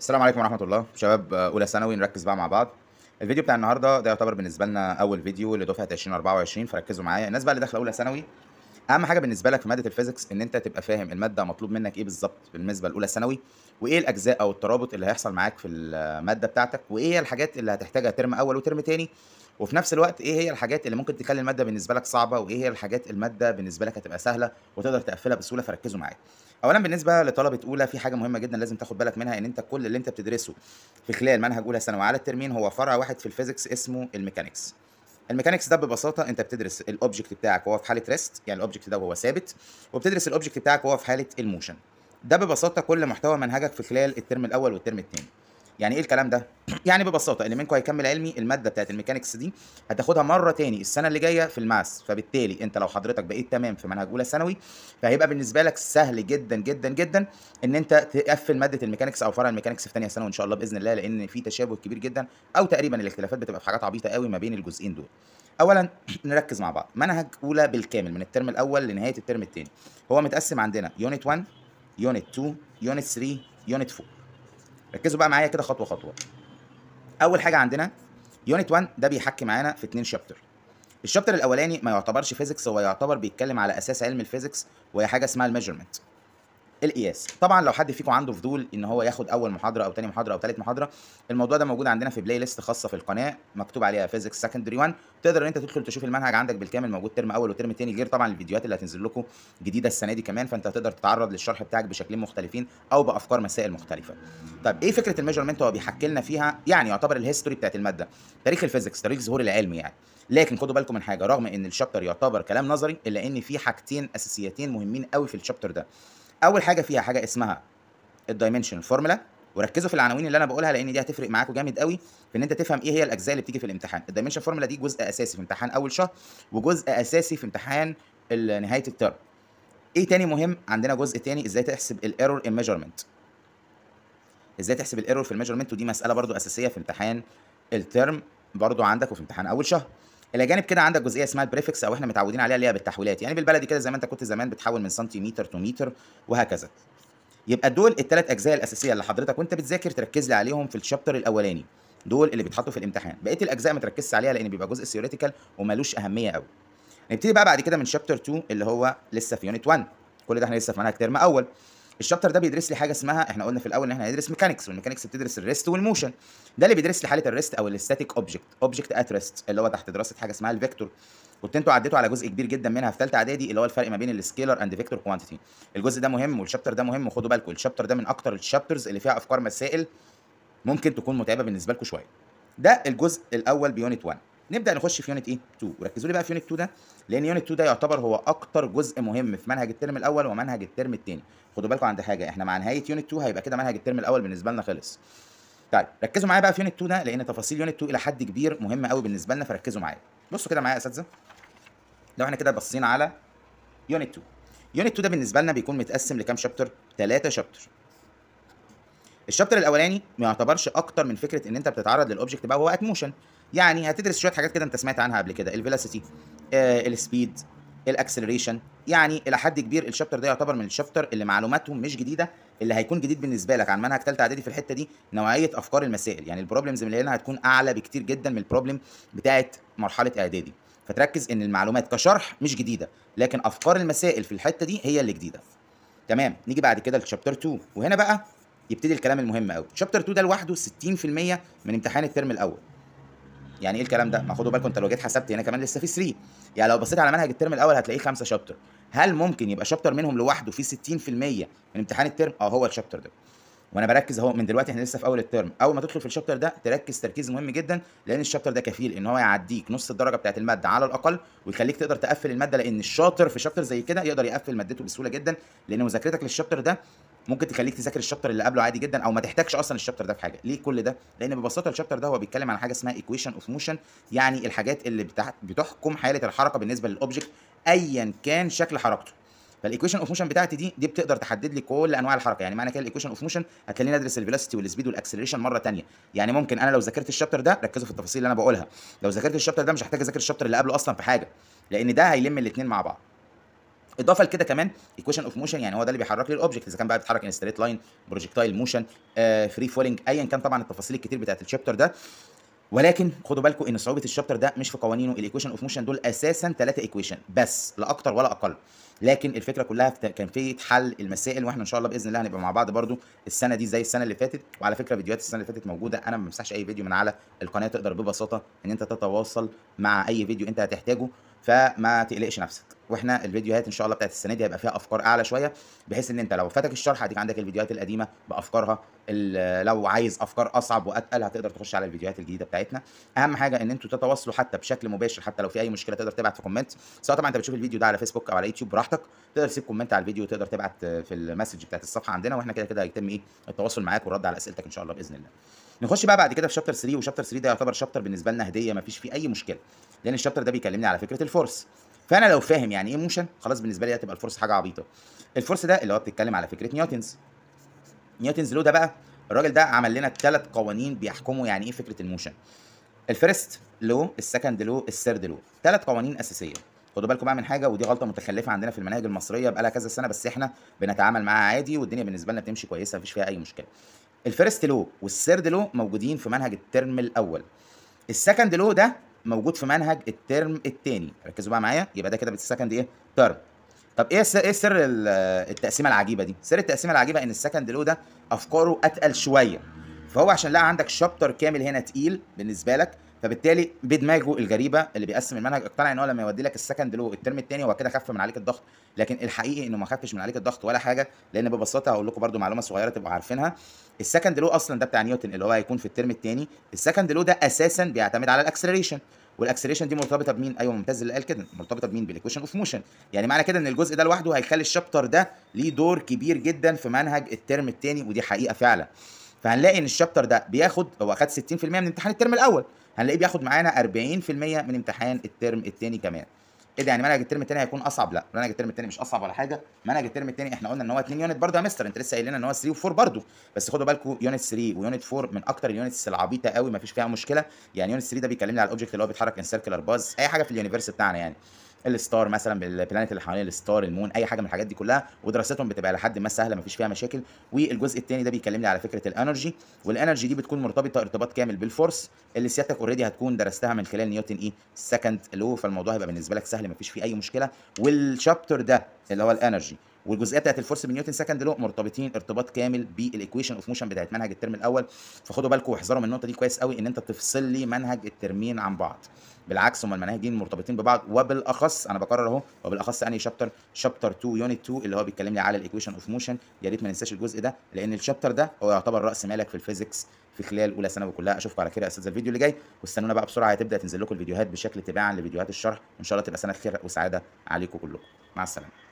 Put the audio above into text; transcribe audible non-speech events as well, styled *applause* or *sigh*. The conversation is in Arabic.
السلام عليكم ورحمه الله شباب آه، اولى ثانوي نركز بقى مع بعض الفيديو بتاع النهارده ده يعتبر بالنسبه لنا اول فيديو لدفعه 2024 فركزوا معايا الناس بقى اللي داخله اولى ثانوي اهم حاجه بالنسبه لك في ماده الفيزيكس ان انت تبقى فاهم الماده مطلوب منك ايه بالظبط بالنسبه لاولى ثانوي وايه الاجزاء او الترابط اللي هيحصل معاك في الماده بتاعتك وايه هي الحاجات اللي هتحتاجها ترم اول وترم تاني وفي نفس الوقت ايه هي الحاجات اللي ممكن تخلي الماده بالنسبه لك صعبه وايه هي الحاجات الماده بالنسبه لك هتبقى سهله وتقدر تقفلها بسهوله فركزوا معايا اولا بالنسبه لطلبه اولى في حاجه مهمه جدا لازم تاخد بالك منها ان انت كل اللي انت بتدرسه في خلال منهج اولى ثانوي على الترمين هو فرع واحد في الفيزيكس اسمه الميكانيكس الميكانكس ده ببساطه انت بتدرس الاوبجكت بتاعك وهو في حاله ريست يعني الاوبجكت ده وهو ثابت وبتدرس الاوبجكت بتاعك وهو في حاله الموشن ده ببساطه كل محتوى منهجك في خلال الترم الاول والترم الثاني يعني ايه الكلام ده يعني ببساطه اللي منكم هيكمل علمي الماده بتاعت الميكانكس دي هتاخدها مره تاني السنه اللي جايه في الماس فبالتالي انت لو حضرتك بقيت تمام في منهج اولى ثانوي فهيبقى بالنسبه لك سهل جدا جدا جدا ان انت تقفل ماده الميكانكس او فرع الميكانكس في ثانيه ثانوي ان شاء الله باذن الله لان في تشابه كبير جدا او تقريبا الاختلافات بتبقى في حاجات عبيطه قوي ما بين الجزئين دول اولا *clears throat* نركز مع بعض منهج اولى بالكامل من الترم الاول لنهايه الترم الثاني هو متقسم عندنا يونت 1 يونت 2 يونت 3 يونت 4 ركزوا بقى معايا كده خطوه خطوه اول حاجه عندنا يونت 1 ده بيحكي معانا في اتنين شابتر الشابتر الاولاني ما يعتبرش فيزيكس هو يعتبر بيتكلم على اساس علم الفيزيكس وهي حاجه اسمها الميجرمنت القياس طبعا لو حد فيكم عنده فضول ان هو ياخد اول محاضره او تاني محاضره او تالت محاضره الموضوع ده موجود عندنا في بلاي ليست خاصه في القناه مكتوب عليها فيزكس سكندري 1 تقدر ان انت تدخل تشوف المنهج عندك بالكامل موجود ترم اول وترم ثاني غير طبعا الفيديوهات اللي هتنزل لكم جديده السنه دي كمان فانت هتقدر تتعرض للشرح بتاعك بشكلين مختلفين او بافكار مسائل مختلفه طب ايه فكره الميجرمنت هو بيحكي لنا فيها يعني يعتبر الهيستوري بتاعت الماده تاريخ الفيزكس تاريخ ظهور العلم يعني لكن خدوا بالكم من حاجه رغم ان الشابتر يعتبر كلام نظري الا ان في حاجتين اساسيتين مهمين قوي في الشابتر ده اول حاجه فيها حاجه اسمها الدايمنشن فورمولا وركزوا في العناوين اللي انا بقولها لان دي هتفرق معاكم جامد قوي في ان انت تفهم ايه هي الاجزاء اللي بتيجي في الامتحان الدايمنشن فورمولا دي جزء اساسي في امتحان اول شهر وجزء اساسي في امتحان نهايه الترم ايه تاني مهم عندنا جزء تاني ازاي تحسب الايرور ان ميجرمنت ازاي تحسب الايرور في الميجرمنت ودي مساله برضو اساسيه في امتحان الترم برضو عندك وفي امتحان اول شهر الاجانب كده عندك جزئيه اسمها البريفكس او احنا متعودين عليها اللي هي بالتحويلات يعني بالبلدي كده زي ما انت كنت زمان بتحول من سنتيمتر تو متر وهكذا يبقى دول الثلاث اجزاء الاساسيه اللي حضرتك وانت بتذاكر تركز لي عليهم في الشابتر الاولاني دول اللي بيتحطوا في الامتحان بقيه الاجزاء ما تركزش عليها لان بيبقى جزء ثيوريتيكال ومالوش اهميه قوي نبتدي بقى بعد كده من شابتر 2 اللي هو لسه في يونت 1 كل ده احنا لسه في منهج ترم اول الشابتر ده بيدرس لي حاجه اسمها احنا قلنا في الاول ان احنا هندرس ميكانكس والميكانكس بتدرس الريست والموشن ده اللي بيدرس لي حاله الريست او الاستاتيك اوبجكت اوبجكت ات ريست اللي هو تحت دراسه حاجه اسمها الفيكتور كنت انتوا عديتوا على جزء كبير جدا منها في ثالثه اعدادي اللي هو الفرق ما بين السكيلر اند فيكتور كوانتيتي الجزء ده مهم والشابتر ده مهم وخدوا بالكم الشابتر ده من اكتر الشابترز اللي فيها افكار مسائل ممكن تكون متعبه بالنسبه لكم شويه ده الجزء الاول بيونت 1 نبدا نخش في يونت ايه 2 وركزوا لي بقى في يونت 2 ده لان يونت 2 ده يعتبر هو اكتر جزء مهم في منهج الترم الاول ومنهج الترم الثاني خدوا بالكم عند حاجه احنا مع نهايه يونت 2 هيبقى كده منهج الترم الاول بالنسبه لنا خلص طيب ركزوا معايا بقى في يونت 2 ده لان تفاصيل يونت 2 الى حد كبير مهمه قوي بالنسبه لنا فركزوا معايا بصوا كده معايا يا اساتذه لو احنا كده باصين على يونت 2 يونت 2 ده بالنسبه لنا بيكون متقسم لكام شابتر 3 شابتر الشابتر الاولاني ما يعتبرش اكتر من فكره ان انت بتتعرض للاوبجكت بقى وهو ات موشن يعني هتدرس شويه حاجات كده انت سمعت عنها قبل كده الفيلاسيتي السبيد الاكسلريشن يعني الى حد كبير الشابتر ده يعتبر من الشابتر اللي معلوماتهم مش جديده اللي هيكون جديد بالنسبه لك عن منهج ثالثه اعدادي في الحته دي نوعيه افكار المسائل يعني البروبلمز اللي هنا هتكون اعلى بكتير جدا من البروبلم بتاعه مرحله اعدادي فتركز ان المعلومات كشرح مش جديده لكن افكار المسائل في الحته دي هي اللي جديده تمام نيجي بعد كده لشابتر 2 وهنا بقى يبتدي الكلام المهم قوي شابتر 2 ده لوحده 60% من امتحان الترم الاول يعني ايه الكلام ده ما خدوا بالكم انت لو جيت حسبت هنا كمان لسه في 3 يعني لو بصيت على منهج الترم الاول هتلاقيه خمسه شابتر هل ممكن يبقى شابتر منهم لوحده فيه 60% من امتحان الترم اه هو الشابتر ده وانا بركز اهو من دلوقتي احنا لسه في اول الترم اول ما تدخل في الشابتر ده تركز تركيز مهم جدا لان الشابتر ده كفيل ان هو يعديك نص الدرجه بتاعت الماده على الاقل ويخليك تقدر تقفل الماده لان الشاطر في شابتر زي كده يقدر يقفل مادته بسهوله جدا لان مذاكرتك للشابتر ده ممكن تخليك تذاكر الشابتر اللي قبله عادي جدا او ما تحتاجش اصلا الشابتر ده في حاجه ليه كل ده لان ببساطه الشابتر ده هو بيتكلم عن حاجه اسمها ايكويشن اوف موشن يعني الحاجات اللي بتحكم حاله الحركه بالنسبه للاوبجكت ايا كان شكل حركته فالايكويشن اوف موشن بتاعتي دي دي بتقدر تحدد لي كل انواع الحركه يعني معنى كده الايكويشن اوف موشن هتخليني ادرس الفيلوسيتي والسبيد والاكسلريشن مره ثانيه يعني ممكن انا لو ذاكرت الشابتر ده ركزوا في التفاصيل اللي انا بقولها لو ذاكرت الشابتر ده مش هحتاج اذاكر الشابتر اللي قبله اصلا في حاجه لان ده هيلم الاثنين مع بعض اضافه لكده كمان ايكويشن اوف موشن يعني هو ده اللي بيحرك لي الاوبجكت اذا كان بقى بيتحرك ان ستريت لاين بروجكتايل موشن فري فولينج ايا كان طبعا التفاصيل الكتير بتاعت الشابتر ده ولكن خدوا بالكم ان صعوبه الشابتر ده مش في قوانينه الايكويشن اوف موشن دول اساسا ثلاثه ايكويشن بس لا اكتر ولا اقل لكن الفكره كلها في كيفيه حل المسائل واحنا ان شاء الله باذن الله هنبقى مع بعض برده السنه دي زي السنه اللي فاتت وعلى فكره فيديوهات السنه اللي فاتت موجوده انا ما بمسحش اي فيديو من على القناه تقدر ببساطه ان انت تتواصل مع اي فيديو انت هتحتاجه فما تقلقش نفسك واحنا الفيديوهات ان شاء الله بتاعت السنه دي هيبقى فيها افكار اعلى شويه بحيث ان انت لو فاتك الشرح هتيجي عندك الفيديوهات القديمه بافكارها لو عايز افكار اصعب واتقل هتقدر تخش على الفيديوهات الجديده بتاعتنا اهم حاجه ان انتوا تتواصلوا حتى بشكل مباشر حتى لو في اي مشكله تقدر تبعت في كومنت سواء طبعا انت بتشوف الفيديو ده على فيسبوك او على يوتيوب براحتك تقدر تسيب كومنت على الفيديو وتقدر تبعت في المسج بتاعت الصفحه عندنا واحنا كده كده هيتم ايه التواصل معاك والرد على اسئلتك ان شاء الله باذن الله نخش بقى بعد كده في شابتر 3 وشابتر 3 ده يعتبر شابتر بالنسبه لنا هديه مفيش فيه اي مشكله لان الشابتر ده بيكلمني على فكره الفرص فانا لو فاهم يعني ايه موشن خلاص بالنسبه لي هتبقى الفورس حاجه عبيطه الفورس ده اللي هو بتتكلم على فكره نيوتنز نيوتنز لو ده بقى الراجل ده عمل لنا ثلاث قوانين بيحكموا يعني ايه فكره الموشن الفيرست لو السكند لو الثيرد لو ثلاث قوانين اساسيه خدوا بالكم بقى من حاجه ودي غلطه متخلفه عندنا في المناهج المصريه بقى لها كذا سنه بس احنا بنتعامل معاها عادي والدنيا بالنسبه لنا بتمشي كويسه مفيش فيها اي مشكله الفيرست لو والثيرد لو موجودين في منهج الترم الاول السكند لو ده موجود في منهج الترم الثاني ركزوا بقى معايا يبقى ده كده بالسكند ايه ترم طب ايه ايه سر التقسيمه العجيبه دي سر التقسيمه العجيبه ان السكند لو ده افكاره اتقل شويه فهو عشان لقى عندك شابتر كامل هنا تقيل بالنسبه لك فبالتالي بدماغه الغريبه اللي بيقسم المنهج اقتنع ان هو لما يودي لك السكند لو الترم الثاني هو كده خف من عليك الضغط لكن الحقيقي انه ما خفش من عليك الضغط ولا حاجه لان ببساطه هقول لكم برده معلومه صغيره تبقوا عارفينها السكند لو اصلا ده بتاع نيوتن اللي هو هيكون في الترم الثاني السكند لو ده اساسا بيعتمد على الاكسلريشن والاكسلريشن دي مرتبطه بمين ايوه ممتاز اللي قال كده مرتبطه بمين بالايكويشن اوف موشن يعني معنى كده ان الجزء ده لوحده هيخلي الشابتر ده ليه دور كبير جدا في منهج الترم الثاني ودي حقيقه فعلا فهنلاقي ان الشابتر ده بياخد هو خد 60% من امتحان الترم الاول هنلاقيه بياخد معانا 40% من امتحان الترم الثاني كمان ايه ده يعني منهج الترم الثاني هيكون اصعب لا منهج الترم الثاني مش اصعب ولا حاجه منهج الترم الثاني احنا قلنا ان هو 2 يونت برضه يا مستر انت لسه قايل لنا ان هو 3 و4 برضه بس خدوا بالكم يونت 3 ويونت 4 من اكتر اليونتس العبيطه قوي ما فيش فيها مشكله يعني يونت 3 ده بيكلمني على الاوبجكت اللي هو بيتحرك ان سيركلر باز اي حاجه في اليونيفرس بتاعنا يعني الستار مثلا بالبلانيت اللي حوالين الستار المون اي حاجه من الحاجات دي كلها ودراستهم بتبقى لحد ما سهله مفيش فيها مشاكل والجزء الثاني ده بيكلمني على فكره الانرجي والانرجي دي بتكون مرتبطه ارتباط كامل بالفورس اللي سيادتك اوريدي هتكون درستها من خلال نيوتن ايه سكند لو فالموضوع هيبقى بالنسبه لك سهل مفيش فيه اي مشكله والشابتر ده اللي هو الانرجي والجزئيه بتاعت الفورس نيوتن سكند لو مرتبطين ارتباط كامل بالايكويشن اوف موشن بتاعت منهج الترم الاول فخدوا بالكم واحذروا من النقطه دي كويس قوي ان انت تفصل لي منهج الترمين عن بعض بالعكس هم المناهجين مرتبطين ببعض وبالاخص انا بكرر اهو وبالاخص انهي شابتر شابتر 2 يونت 2 اللي هو بيتكلم لي على الايكويشن اوف موشن يا ريت ما ننساش الجزء ده لان الشابتر ده هو يعتبر راس مالك في الفيزيكس في خلال اولى ثانوي كلها اشوفكم على خير يا اساتذه الفيديو اللي جاي واستنونا بقى بسرعه هتبدا تنزل لكم الفيديوهات بشكل تباعا لفيديوهات الشرح وان شاء الله تبقى سنه خير وسعاده عليكم كلكم مع السلامه